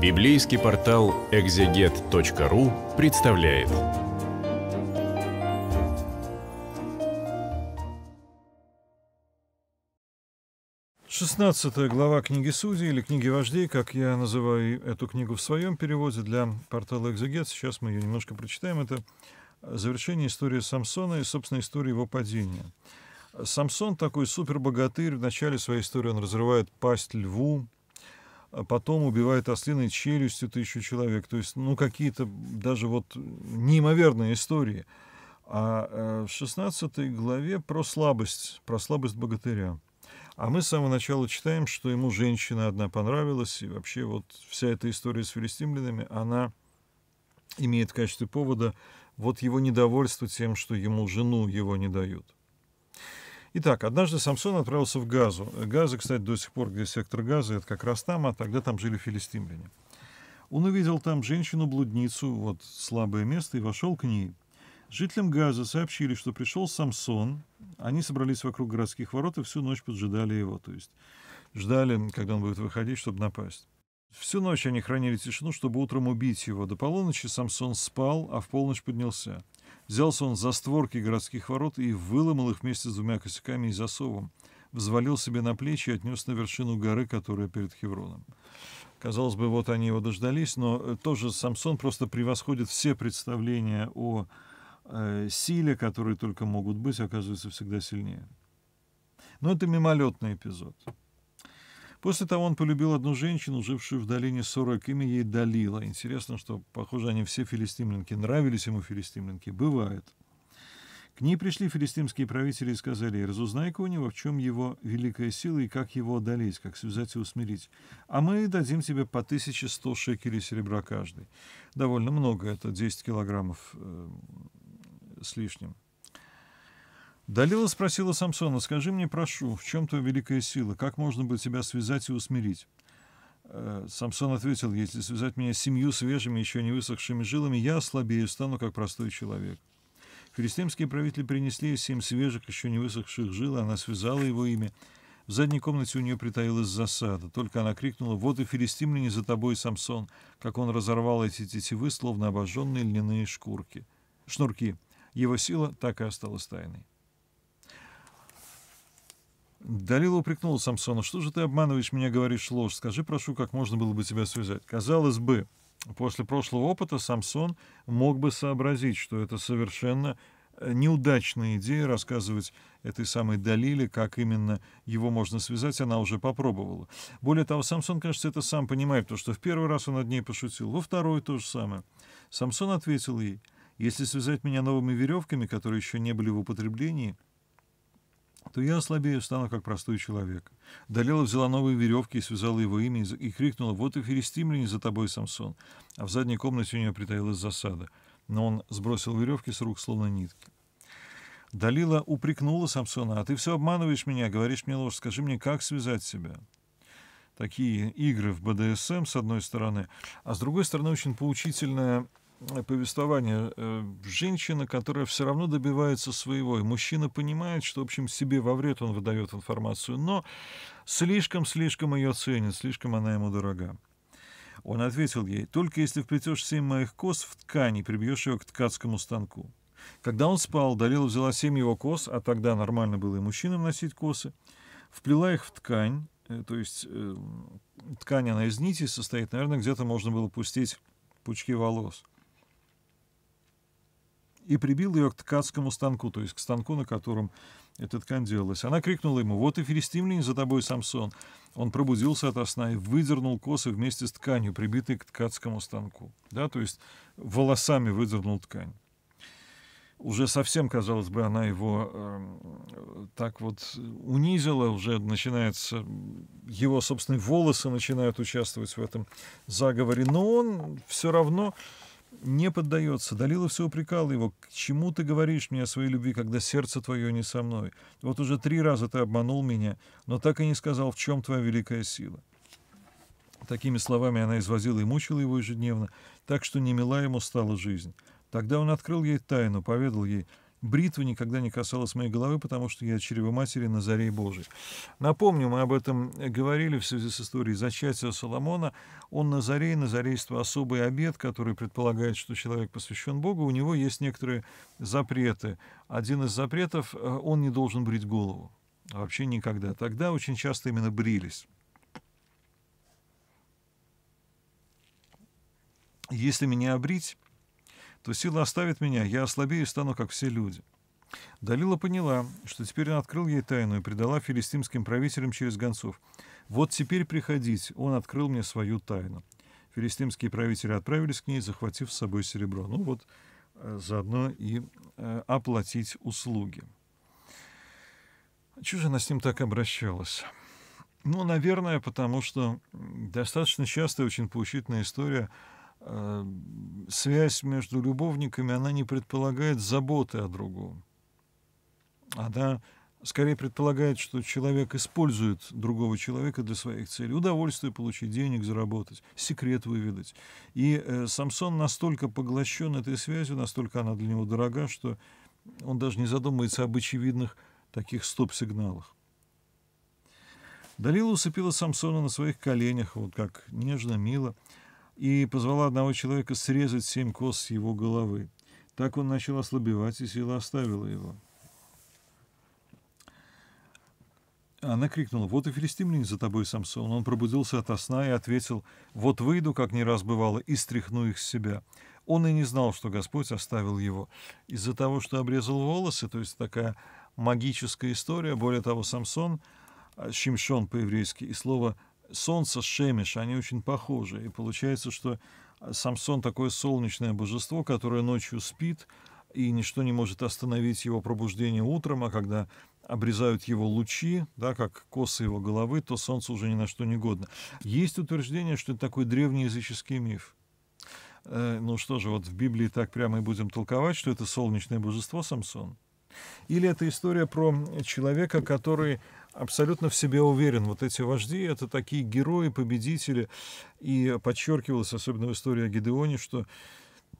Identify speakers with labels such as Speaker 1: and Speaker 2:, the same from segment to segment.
Speaker 1: Библейский портал экзегет.ру представляет. Шестнадцатая глава книги Судей или книги Вождей, как я называю эту книгу в своем переводе для портала Экзегет. Сейчас мы ее немножко прочитаем. Это завершение истории Самсона и, собственно, истории его падения. Самсон такой супербогатырь. В начале своей истории он разрывает пасть льву, а потом убивает ослиной челюстью тысячу человек. То есть, ну, какие-то даже вот неимоверные истории. А э, в 16 главе про слабость, про слабость богатыря. А мы с самого начала читаем, что ему женщина одна понравилась, и вообще вот вся эта история с филистимлянами, она имеет в качестве повода вот его недовольство тем, что ему жену его не дают. Итак, однажды Самсон отправился в Газу. Газа, кстати, до сих пор, где сектор Газа, это как раз там, а тогда там жили филистимляне. Он увидел там женщину-блудницу, вот слабое место, и вошел к ней. Жителям Газа сообщили, что пришел Самсон. Они собрались вокруг городских ворот и всю ночь поджидали его, то есть ждали, когда он будет выходить, чтобы напасть. Всю ночь они хранили тишину, чтобы утром убить его. До полуночи Самсон спал, а в полночь поднялся. Взялся он за створки городских ворот и выломал их вместе с двумя косяками и засовом. Взвалил себе на плечи и отнес на вершину горы, которая перед Хевроном. Казалось бы, вот они его дождались, но э, тоже Самсон просто превосходит все представления о э, силе, которые только могут быть, оказывается всегда сильнее. Но это мимолетный эпизод. После того он полюбил одну женщину, жившую в долине Сорок, имя ей Далила. Интересно, что, похоже, они все филистимлянки. Нравились ему филистимлянки? Бывает. К ней пришли филистимские правители и сказали, разузнай-ка у него, в чем его великая сила и как его одолеть, как связать и усмирить. А мы дадим тебе по 1100 шекелей серебра каждый. Довольно много, это 10 килограммов э, с лишним. Далила спросила Самсона, скажи мне, прошу, в чем твоя великая сила, как можно бы тебя связать и усмирить? Э, Самсон ответил, если связать меня с семью свежими, еще не высохшими жилами, я ослабею, стану как простой человек. Филистимские правители принесли семь свежих, еще не высохших жил, и она связала его ими. В задней комнате у нее притаилась засада. Только она крикнула «Вот и филистимляне за тобой, Самсон!» Как он разорвал эти тетивы, словно обожженные льняные шкурки. Шнурки. Его сила так и осталась тайной. Далила упрекнула Самсона. «Что же ты обманываешь меня, говоришь ложь? Скажи, прошу, как можно было бы тебя связать?» Казалось бы, после прошлого опыта Самсон мог бы сообразить, что это совершенно э, неудачная идея рассказывать этой самой Далиле, как именно его можно связать, она уже попробовала. Более того, Самсон, кажется, это сам понимает, потому что в первый раз он над ней пошутил, во второй то же самое. Самсон ответил ей, «Если связать меня новыми веревками, которые еще не были в употреблении, — то я слабее стану, как простой человек. Далила взяла новые веревки и связала его имя и крикнула «Вот и филистимляне за тобой, Самсон!» А в задней комнате у нее притаилась засада. Но он сбросил веревки с рук, словно нитки. Далила упрекнула Самсона, «А ты все обманываешь меня, говоришь мне ложь, скажи мне, как связать себя?» Такие игры в БДСМ, с одной стороны, а с другой стороны, очень поучительная повествование. Э, женщина, которая все равно добивается своего. И мужчина понимает, что, в общем, себе во вред он выдает информацию, но слишком-слишком ее ценит, слишком она ему дорога. Он ответил ей, «Только если вплетешь семь моих кос в ткань и прибьешь ее к ткацкому станку». Когда он спал, Далила взяла семь его кос, а тогда нормально было и мужчинам носить косы, вплела их в ткань, э, то есть э, ткань она из нити состоит, наверное, где-то можно было пустить пучки волос и прибил ее к ткацкому станку, то есть к станку, на котором этот ткань делалась. Она крикнула ему, «Вот и филистимляне за тобой, Самсон!» Он пробудился от сна и выдернул косы вместе с тканью, прибитой к ткацкому станку. Да, то есть волосами выдернул ткань. Уже совсем, казалось бы, она его э, так вот унизила, уже начинается, его собственные волосы начинают участвовать в этом заговоре, но он все равно не поддается. Далила все упрекала его. «К чему ты говоришь мне о своей любви, когда сердце твое не со мной? Вот уже три раза ты обманул меня, но так и не сказал, в чем твоя великая сила». Такими словами она извозила и мучила его ежедневно, так что немила ему стала жизнь. Тогда он открыл ей тайну, поведал ей – бритва никогда не касалась моей головы, потому что я чрево матери на заре Божией. Напомню, мы об этом говорили в связи с историей зачатия Соломона. Он на заре, на зарейство особый обед, который предполагает, что человек посвящен Богу. У него есть некоторые запреты. Один из запретов э, – он не должен брить голову. Вообще никогда. Тогда очень часто именно брились. Если меня обрить, то сила оставит меня, я ослабею и стану, как все люди». Далила поняла, что теперь он открыл ей тайну и предала филистимским правителям через гонцов. «Вот теперь приходить. он открыл мне свою тайну». Филистимские правители отправились к ней, захватив с собой серебро. Ну вот, э, заодно и э, оплатить услуги. Чего же она с ним так обращалась? Ну, наверное, потому что достаточно частая, очень поучительная история – Эм, связь между любовниками, она не предполагает заботы о другом. Она скорее предполагает, что человек использует другого человека для своих целей. Удовольствие получить, денег заработать, секрет выведать. И э, Самсон настолько поглощен этой связью, настолько она для него дорога, что он даже не задумывается об очевидных таких стоп-сигналах. Далила усыпила Самсона на своих коленях, вот как нежно, мило – и позвала одного человека срезать семь кос с его головы. Так он начал ослабевать, и сила оставила его. Она крикнула, «Вот и филистимлянин за тобой, Самсон». Он пробудился от сна и ответил, «Вот выйду, как не раз бывало, и стряхну их с себя». Он и не знал, что Господь оставил его. Из-за того, что обрезал волосы, то есть такая магическая история, более того, Самсон, Шимшон а, по-еврейски, и слово солнце с Шемиш, они очень похожи. И получается, что а, Самсон такое солнечное божество, которое ночью спит, и ничто не может остановить его пробуждение утром, а когда обрезают его лучи, да, как косы его головы, то солнце уже ни на что не годно. Есть утверждение, что это такой древний языческий миф. Э, ну что же, вот в Библии так прямо и будем толковать, что это солнечное божество Самсон. Или это история про человека, который абсолютно в себе уверен. Вот эти вожди — это такие герои, победители. И подчеркивалось, особенно в истории о Гедеоне, что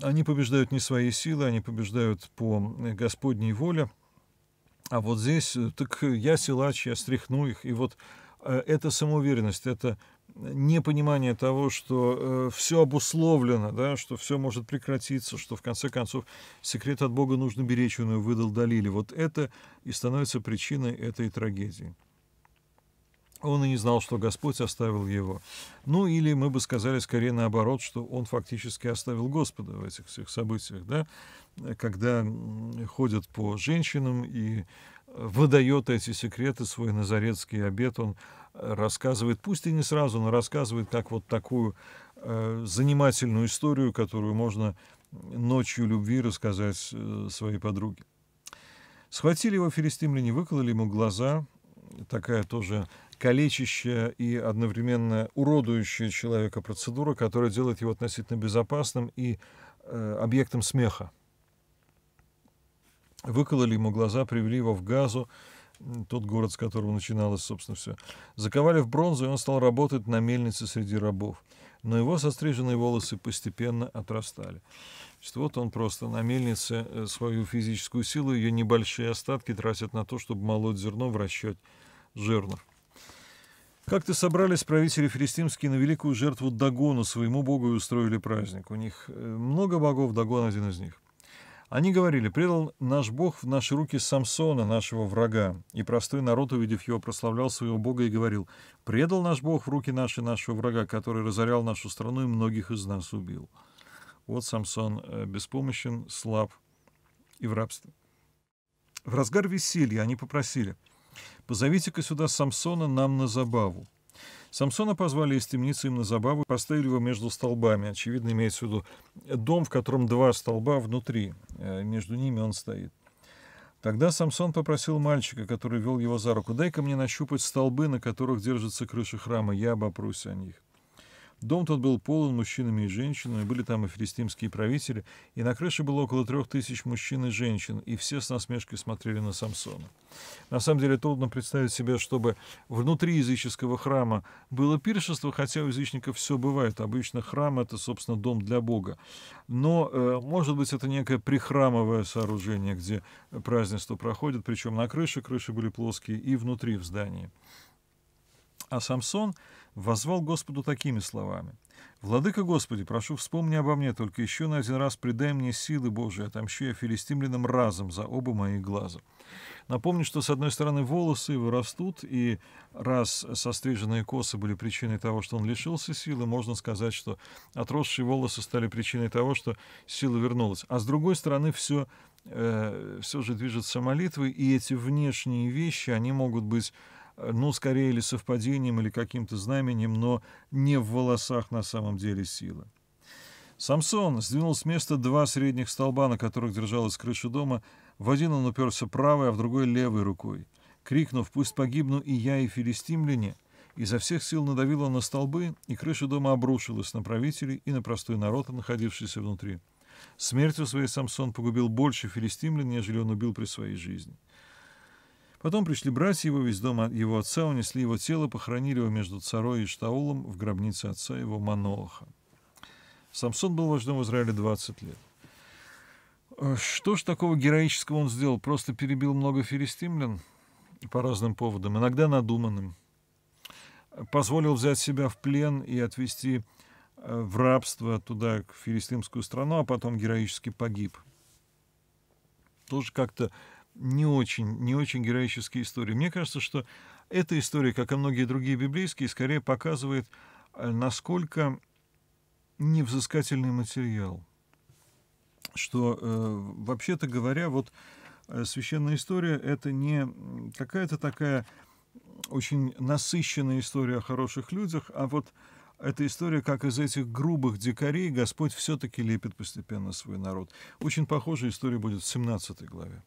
Speaker 1: они побеждают не своей силой, они побеждают по э, Господней воле. А вот здесь, э, так я силач, я стряхну их. И вот э, эта самоуверенность, это непонимание того, что э, все обусловлено, да, что все может прекратиться, что в конце концов секрет от Бога нужно беречь, он его выдал Далиле. Вот это и становится причиной этой трагедии он и не знал, что Господь оставил его. Ну, или мы бы сказали скорее наоборот, что он фактически оставил Господа в этих всех событиях, да, когда ходят по женщинам и э, выдает эти секреты, свой назарецкий обет, он э, рассказывает, пусть и не сразу, но рассказывает, как вот такую э, занимательную историю, которую можно ночью любви рассказать э, своей подруге. Схватили его филистимляне, выкололи ему глаза, такая тоже калечащая и одновременно уродующая человека процедура, которая делает его относительно безопасным и э, объектом смеха. Выкололи ему глаза, привели его в газу, тот город, с которого начиналось, собственно, все. Заковали в бронзу, и он стал работать на мельнице среди рабов. Но его состриженные волосы постепенно отрастали. Значит, вот он просто на мельнице э, свою физическую силу, ее небольшие остатки тратят на то, чтобы молоть зерно, вращать жернов. Как-то собрались правители филистимские на великую жертву Дагону, своему богу, и устроили праздник. У них э, много богов, Дагон один из них. Они говорили, предал наш бог в наши руки Самсона, нашего врага. И простой народ, увидев его, прославлял своего бога и говорил, предал наш бог в руки наши нашего врага, который разорял нашу страну и многих из нас убил. Вот Самсон э, беспомощен, слаб и в рабстве. В разгар веселья они попросили – Позовите-ка сюда Самсона нам на забаву. Самсона позвали из темницы им на забаву, поставили его между столбами. Очевидно, имеется в виду дом, в котором два столба внутри. Э, между ними он стоит. Тогда Самсон попросил мальчика, который вел его за руку, «Дай-ка мне нащупать столбы, на которых держится крыша храма, я обопрусь о них». Дом тот был полон мужчинами и женщинами, были там и филистимские правители, и на крыше было около трех тысяч мужчин и женщин, и все с насмешкой смотрели на Самсона. На самом деле трудно представить себе, чтобы внутри языческого храма было пиршество, хотя у язычников все бывает. Обычно храм — это, собственно, дом для Бога. Но, э, может быть, это некое прихрамовое сооружение, где празднество проходит, причем на крыше, крыши были плоские, и внутри в здании. А Самсон возвал Господу такими словами. «Владыка Господи, прошу, вспомни обо мне, только еще на один раз придай мне силы Божии, отомщу я филистимлянам разом за оба мои глаза». Напомню, что, с одной стороны, волосы его растут, и раз состриженные косы были причиной того, что он лишился силы, можно сказать, что отросшие волосы стали причиной того, что сила вернулась. А с другой стороны, все, э, все же движется молитвой, и эти внешние вещи, они могут быть ну, скорее или совпадением, или каким-то знаменем, но не в волосах на самом деле сила. Самсон сдвинул с места два средних столба, на которых держалась крыша дома. В один он уперся правой, а в другой левой рукой. Крикнув «Пусть погибну и я, и филистимляне!», изо всех сил надавил он на столбы, и крыша дома обрушилась на правителей и на простой народ, находившийся внутри. Смертью своей Самсон погубил больше филистимлян, нежели он убил при своей жизни. Потом пришли братья его, весь дом его отца унесли его тело, похоронили его между царой и Штаулом в гробнице отца его Маноаха. Самсон был вождем в Израиле 20 лет. Э, что ж такого героического он сделал? Просто перебил много филистимлян по разным поводам, иногда надуманным. Позволил взять себя в плен и отвести э, в рабство туда, к филистимскую страну, а потом героически погиб. Тоже как-то не очень, не очень героические истории. Мне кажется, что эта история, как и многие другие библейские, скорее показывает, э, насколько невзыскательный материал. Что, э, вообще-то говоря, вот э, священная история — это не какая-то такая очень насыщенная история о хороших людях, а вот эта история, как из этих грубых дикарей Господь все-таки лепит постепенно свой народ. Очень похожая история будет в 17 главе.